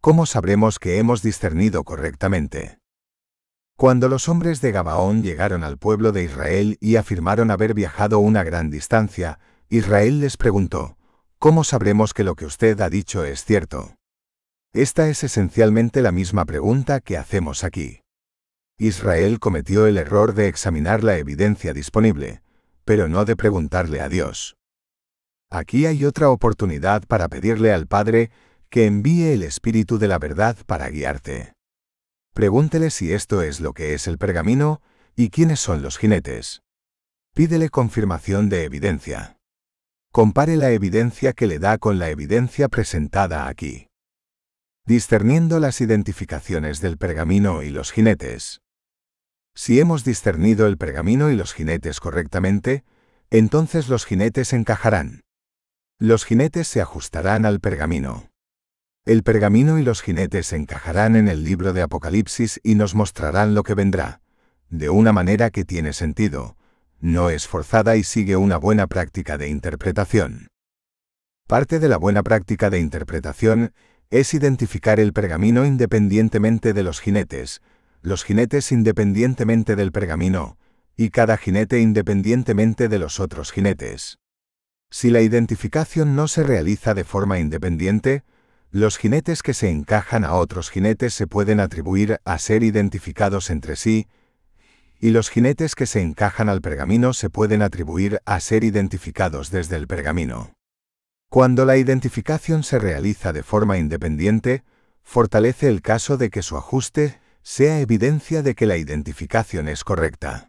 ¿cómo sabremos que hemos discernido correctamente? Cuando los hombres de Gabaón llegaron al pueblo de Israel y afirmaron haber viajado una gran distancia, Israel les preguntó, ¿cómo sabremos que lo que usted ha dicho es cierto? Esta es esencialmente la misma pregunta que hacemos aquí. Israel cometió el error de examinar la evidencia disponible, pero no de preguntarle a Dios. Aquí hay otra oportunidad para pedirle al Padre que envíe el Espíritu de la verdad para guiarte. Pregúntele si esto es lo que es el pergamino y quiénes son los jinetes. Pídele confirmación de evidencia. Compare la evidencia que le da con la evidencia presentada aquí. Discerniendo las identificaciones del pergamino y los jinetes. Si hemos discernido el pergamino y los jinetes correctamente, entonces los jinetes encajarán. Los jinetes se ajustarán al pergamino. El pergamino y los jinetes se encajarán en el libro de Apocalipsis y nos mostrarán lo que vendrá, de una manera que tiene sentido, no es forzada y sigue una buena práctica de interpretación. Parte de la buena práctica de interpretación es identificar el pergamino independientemente de los jinetes, los jinetes independientemente del pergamino, y cada jinete independientemente de los otros jinetes. Si la identificación no se realiza de forma independiente, los jinetes que se encajan a otros jinetes se pueden atribuir a ser identificados entre sí, y los jinetes que se encajan al pergamino se pueden atribuir a ser identificados desde el pergamino. Cuando la identificación se realiza de forma independiente, fortalece el caso de que su ajuste sea evidencia de que la identificación es correcta.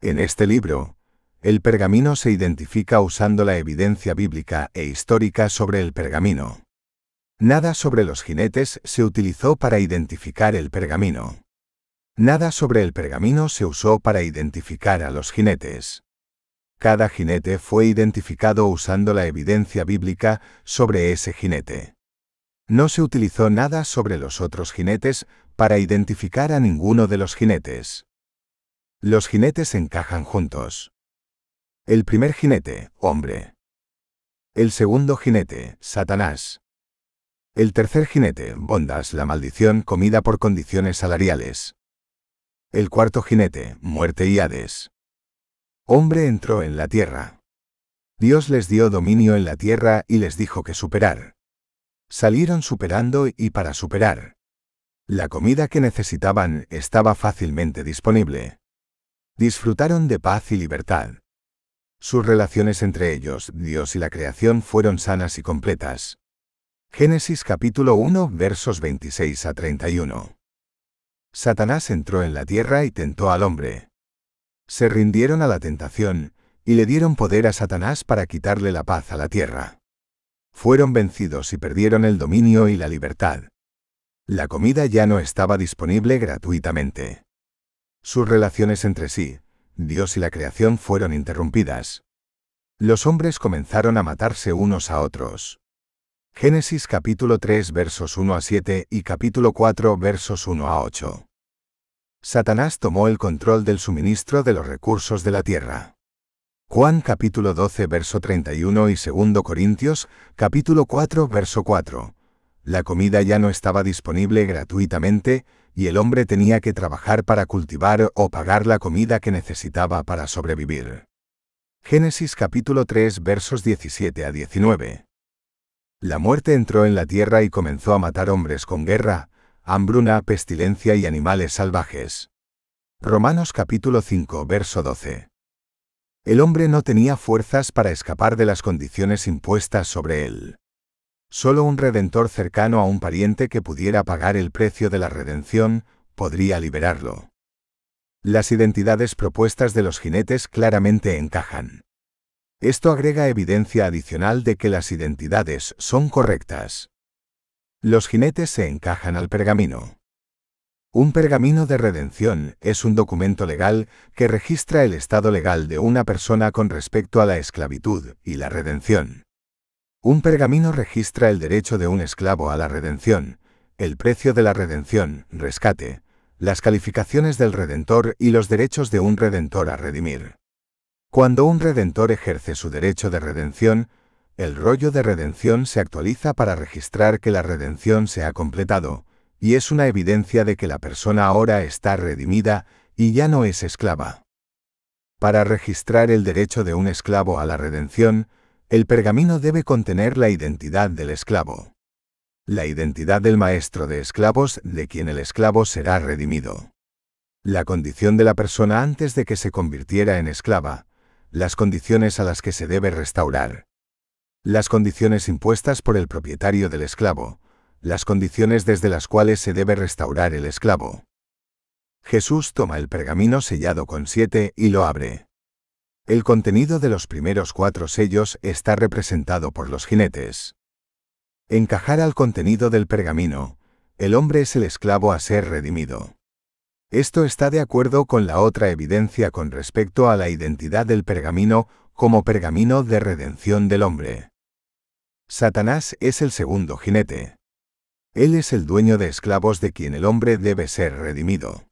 En este libro, el pergamino se identifica usando la evidencia bíblica e histórica sobre el pergamino. Nada sobre los jinetes se utilizó para identificar el pergamino. Nada sobre el pergamino se usó para identificar a los jinetes. Cada jinete fue identificado usando la evidencia bíblica sobre ese jinete. No se utilizó nada sobre los otros jinetes para identificar a ninguno de los jinetes. Los jinetes encajan juntos. El primer jinete, hombre. El segundo jinete, Satanás. El tercer jinete, Bondas, la maldición comida por condiciones salariales. El cuarto jinete, muerte y Hades. Hombre entró en la tierra. Dios les dio dominio en la tierra y les dijo que superar. Salieron superando y para superar. La comida que necesitaban estaba fácilmente disponible. Disfrutaron de paz y libertad. Sus relaciones entre ellos, Dios y la creación fueron sanas y completas. Génesis capítulo 1 versos 26 a 31. Satanás entró en la tierra y tentó al hombre. Se rindieron a la tentación, y le dieron poder a Satanás para quitarle la paz a la tierra. Fueron vencidos y perdieron el dominio y la libertad. La comida ya no estaba disponible gratuitamente. Sus relaciones entre sí, Dios y la creación fueron interrumpidas. Los hombres comenzaron a matarse unos a otros. Génesis capítulo 3 versos 1 a 7 y capítulo 4 versos 1 a 8. Satanás tomó el control del suministro de los recursos de la tierra. Juan capítulo 12 verso 31 y 2 Corintios capítulo 4 verso 4. La comida ya no estaba disponible gratuitamente y el hombre tenía que trabajar para cultivar o pagar la comida que necesitaba para sobrevivir. Génesis capítulo 3 versos 17 a 19. La muerte entró en la tierra y comenzó a matar hombres con guerra, hambruna, pestilencia y animales salvajes. Romanos capítulo 5, verso 12. El hombre no tenía fuerzas para escapar de las condiciones impuestas sobre él. Solo un redentor cercano a un pariente que pudiera pagar el precio de la redención podría liberarlo. Las identidades propuestas de los jinetes claramente encajan. Esto agrega evidencia adicional de que las identidades son correctas. Los jinetes se encajan al pergamino. Un pergamino de redención es un documento legal que registra el estado legal de una persona con respecto a la esclavitud y la redención. Un pergamino registra el derecho de un esclavo a la redención, el precio de la redención, rescate, las calificaciones del redentor y los derechos de un redentor a redimir. Cuando un redentor ejerce su derecho de redención, el rollo de redención se actualiza para registrar que la redención se ha completado, y es una evidencia de que la persona ahora está redimida y ya no es esclava. Para registrar el derecho de un esclavo a la redención, el pergamino debe contener la identidad del esclavo. La identidad del maestro de esclavos de quien el esclavo será redimido. La condición de la persona antes de que se convirtiera en esclava, las condiciones a las que se debe restaurar. Las condiciones impuestas por el propietario del esclavo, las condiciones desde las cuales se debe restaurar el esclavo. Jesús toma el pergamino sellado con siete y lo abre. El contenido de los primeros cuatro sellos está representado por los jinetes. Encajar al contenido del pergamino, el hombre es el esclavo a ser redimido. Esto está de acuerdo con la otra evidencia con respecto a la identidad del pergamino como pergamino de redención del hombre. Satanás es el segundo jinete. Él es el dueño de esclavos de quien el hombre debe ser redimido.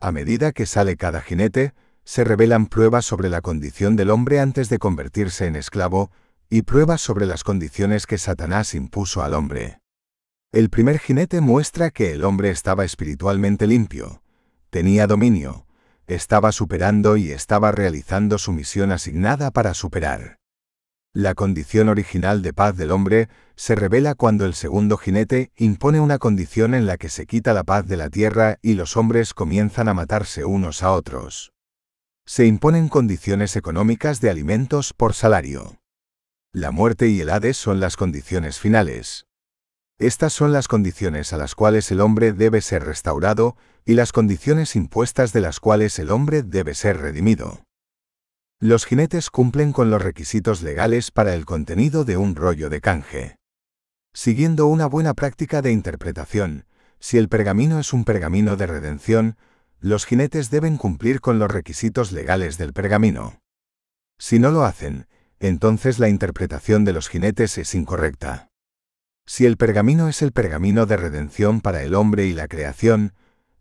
A medida que sale cada jinete, se revelan pruebas sobre la condición del hombre antes de convertirse en esclavo, y pruebas sobre las condiciones que Satanás impuso al hombre. El primer jinete muestra que el hombre estaba espiritualmente limpio, tenía dominio, estaba superando y estaba realizando su misión asignada para superar. La condición original de paz del hombre se revela cuando el segundo jinete impone una condición en la que se quita la paz de la tierra y los hombres comienzan a matarse unos a otros. Se imponen condiciones económicas de alimentos por salario. La muerte y el Hades son las condiciones finales. Estas son las condiciones a las cuales el hombre debe ser restaurado y las condiciones impuestas de las cuales el hombre debe ser redimido. Los jinetes cumplen con los requisitos legales para el contenido de un rollo de canje. Siguiendo una buena práctica de interpretación, si el pergamino es un pergamino de redención, los jinetes deben cumplir con los requisitos legales del pergamino. Si no lo hacen, entonces la interpretación de los jinetes es incorrecta. Si el pergamino es el pergamino de redención para el hombre y la creación,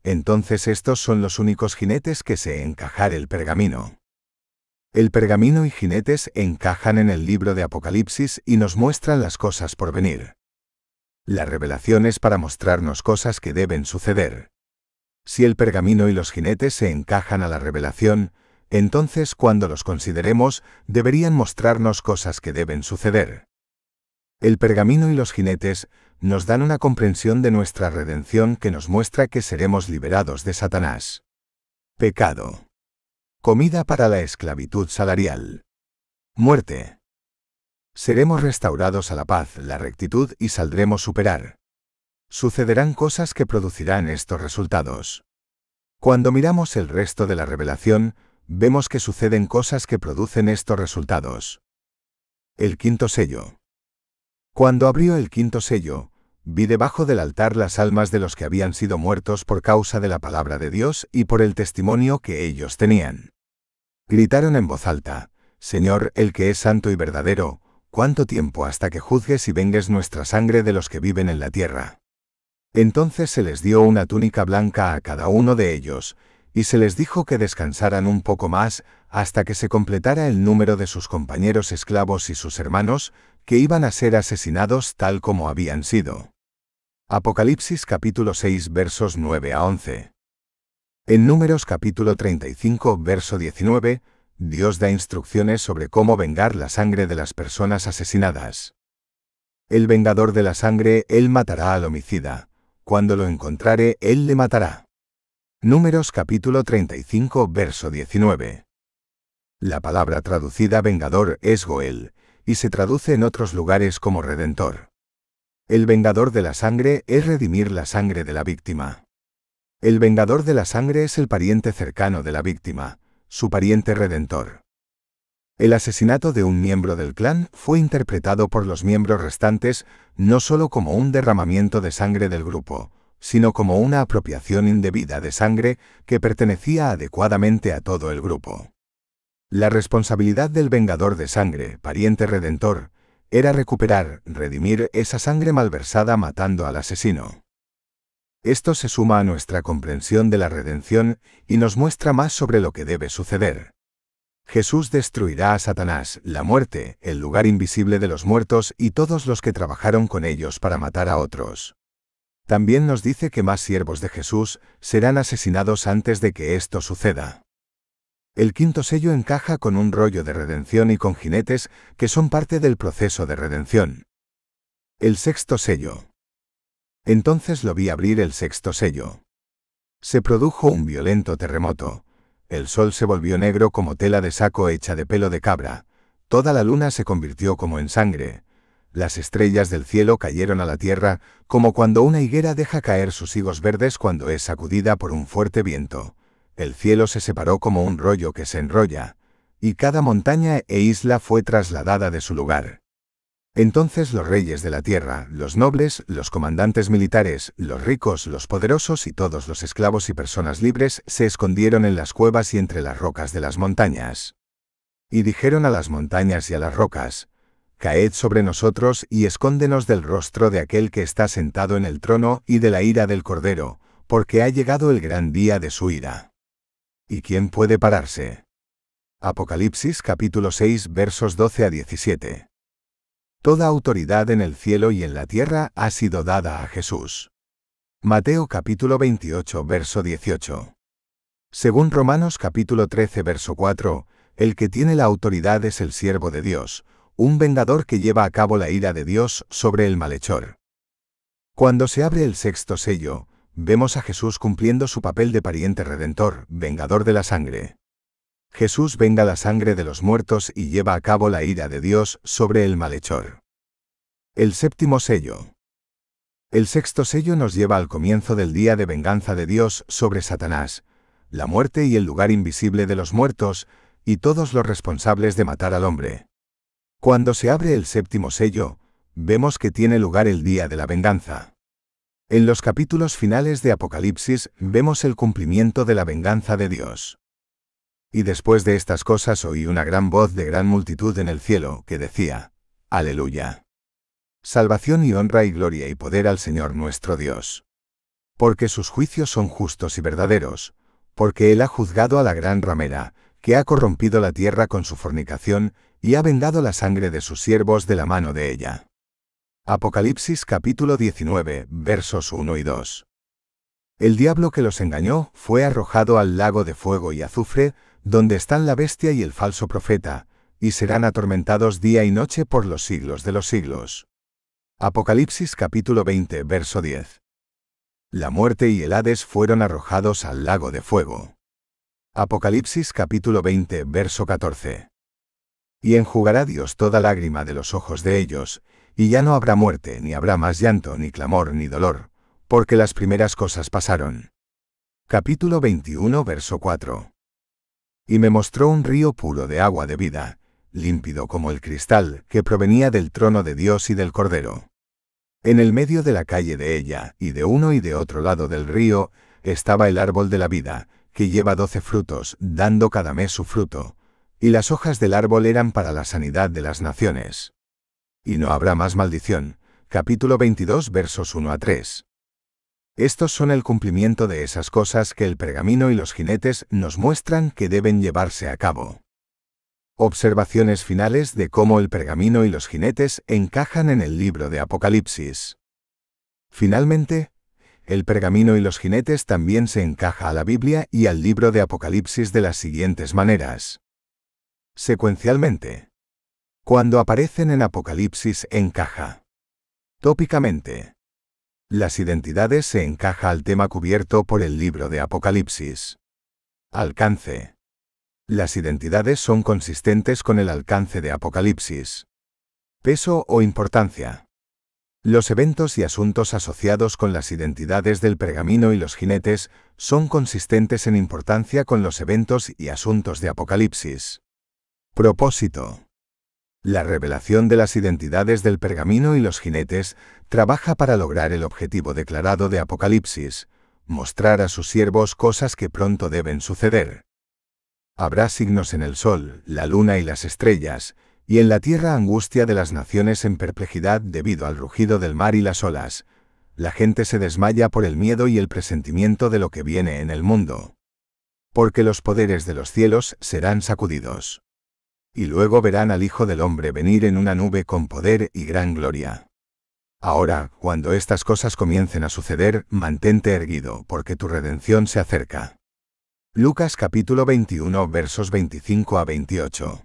entonces estos son los únicos jinetes que se encajar el pergamino. El pergamino y jinetes encajan en el libro de Apocalipsis y nos muestran las cosas por venir. La revelación es para mostrarnos cosas que deben suceder. Si el pergamino y los jinetes se encajan a la revelación, entonces cuando los consideremos, deberían mostrarnos cosas que deben suceder. El pergamino y los jinetes nos dan una comprensión de nuestra redención que nos muestra que seremos liberados de Satanás. Pecado. Comida para la esclavitud salarial. Muerte. Seremos restaurados a la paz, la rectitud y saldremos superar. Sucederán cosas que producirán estos resultados. Cuando miramos el resto de la revelación, vemos que suceden cosas que producen estos resultados. El quinto sello. Cuando abrió el quinto sello, vi debajo del altar las almas de los que habían sido muertos por causa de la palabra de Dios y por el testimonio que ellos tenían. Gritaron en voz alta, Señor, el que es santo y verdadero, ¿cuánto tiempo hasta que juzgues y vengues nuestra sangre de los que viven en la tierra? Entonces se les dio una túnica blanca a cada uno de ellos, y se les dijo que descansaran un poco más hasta que se completara el número de sus compañeros esclavos y sus hermanos, que iban a ser asesinados tal como habían sido. Apocalipsis capítulo 6 versos 9 a 11. En Números capítulo 35 verso 19, Dios da instrucciones sobre cómo vengar la sangre de las personas asesinadas. El vengador de la sangre, él matará al homicida. Cuando lo encontrare, él le matará. Números capítulo 35 verso 19. La palabra traducida vengador es Goel, y se traduce en otros lugares como redentor. El vengador de la sangre es redimir la sangre de la víctima. El vengador de la sangre es el pariente cercano de la víctima, su pariente redentor. El asesinato de un miembro del clan fue interpretado por los miembros restantes no solo como un derramamiento de sangre del grupo, sino como una apropiación indebida de sangre que pertenecía adecuadamente a todo el grupo. La responsabilidad del vengador de sangre, pariente redentor, era recuperar, redimir esa sangre malversada matando al asesino. Esto se suma a nuestra comprensión de la redención y nos muestra más sobre lo que debe suceder. Jesús destruirá a Satanás, la muerte, el lugar invisible de los muertos y todos los que trabajaron con ellos para matar a otros. También nos dice que más siervos de Jesús serán asesinados antes de que esto suceda. El quinto sello encaja con un rollo de redención y con jinetes que son parte del proceso de redención. El sexto sello. Entonces lo vi abrir el sexto sello. Se produjo un violento terremoto. El sol se volvió negro como tela de saco hecha de pelo de cabra. Toda la luna se convirtió como en sangre. Las estrellas del cielo cayeron a la tierra, como cuando una higuera deja caer sus higos verdes cuando es sacudida por un fuerte viento el cielo se separó como un rollo que se enrolla, y cada montaña e isla fue trasladada de su lugar. Entonces los reyes de la tierra, los nobles, los comandantes militares, los ricos, los poderosos y todos los esclavos y personas libres se escondieron en las cuevas y entre las rocas de las montañas. Y dijeron a las montañas y a las rocas, Caed sobre nosotros y escóndenos del rostro de aquel que está sentado en el trono y de la ira del Cordero, porque ha llegado el gran día de su ira. ¿Y quién puede pararse? Apocalipsis capítulo 6 versos 12 a 17. Toda autoridad en el cielo y en la tierra ha sido dada a Jesús. Mateo capítulo 28 verso 18. Según Romanos capítulo 13 verso 4, el que tiene la autoridad es el siervo de Dios, un vengador que lleva a cabo la ira de Dios sobre el malhechor. Cuando se abre el sexto sello, vemos a Jesús cumpliendo su papel de pariente redentor, vengador de la sangre. Jesús venga la sangre de los muertos y lleva a cabo la ira de Dios sobre el malhechor. El séptimo sello. El sexto sello nos lleva al comienzo del día de venganza de Dios sobre Satanás, la muerte y el lugar invisible de los muertos, y todos los responsables de matar al hombre. Cuando se abre el séptimo sello, vemos que tiene lugar el día de la venganza. En los capítulos finales de Apocalipsis vemos el cumplimiento de la venganza de Dios. Y después de estas cosas oí una gran voz de gran multitud en el cielo que decía, Aleluya. Salvación y honra y gloria y poder al Señor nuestro Dios. Porque sus juicios son justos y verdaderos, porque Él ha juzgado a la gran ramera, que ha corrompido la tierra con su fornicación, y ha vendado la sangre de sus siervos de la mano de ella. Apocalipsis capítulo 19, versos 1 y 2. El diablo que los engañó fue arrojado al lago de fuego y azufre, donde están la bestia y el falso profeta, y serán atormentados día y noche por los siglos de los siglos. Apocalipsis capítulo 20, verso 10. La muerte y el Hades fueron arrojados al lago de fuego. Apocalipsis capítulo 20, verso 14. Y enjugará Dios toda lágrima de los ojos de ellos, y ya no habrá muerte, ni habrá más llanto, ni clamor, ni dolor, porque las primeras cosas pasaron. Capítulo 21, verso 4. Y me mostró un río puro de agua de vida, límpido como el cristal, que provenía del trono de Dios y del Cordero. En el medio de la calle de ella, y de uno y de otro lado del río, estaba el árbol de la vida, que lleva doce frutos, dando cada mes su fruto, y las hojas del árbol eran para la sanidad de las naciones y no habrá más maldición. Capítulo 22 versos 1 a 3. Estos son el cumplimiento de esas cosas que el pergamino y los jinetes nos muestran que deben llevarse a cabo. Observaciones finales de cómo el pergamino y los jinetes encajan en el libro de Apocalipsis. Finalmente, el pergamino y los jinetes también se encaja a la Biblia y al libro de Apocalipsis de las siguientes maneras. Secuencialmente, cuando aparecen en Apocalipsis encaja. Tópicamente. Las identidades se encaja al tema cubierto por el libro de Apocalipsis. Alcance. Las identidades son consistentes con el alcance de Apocalipsis. Peso o importancia. Los eventos y asuntos asociados con las identidades del pergamino y los jinetes son consistentes en importancia con los eventos y asuntos de Apocalipsis. Propósito. La revelación de las identidades del pergamino y los jinetes trabaja para lograr el objetivo declarado de Apocalipsis, mostrar a sus siervos cosas que pronto deben suceder. Habrá signos en el sol, la luna y las estrellas, y en la tierra angustia de las naciones en perplejidad debido al rugido del mar y las olas. La gente se desmaya por el miedo y el presentimiento de lo que viene en el mundo. Porque los poderes de los cielos serán sacudidos y luego verán al Hijo del Hombre venir en una nube con poder y gran gloria. Ahora, cuando estas cosas comiencen a suceder, mantente erguido, porque tu redención se acerca. Lucas capítulo 21 versos 25 a 28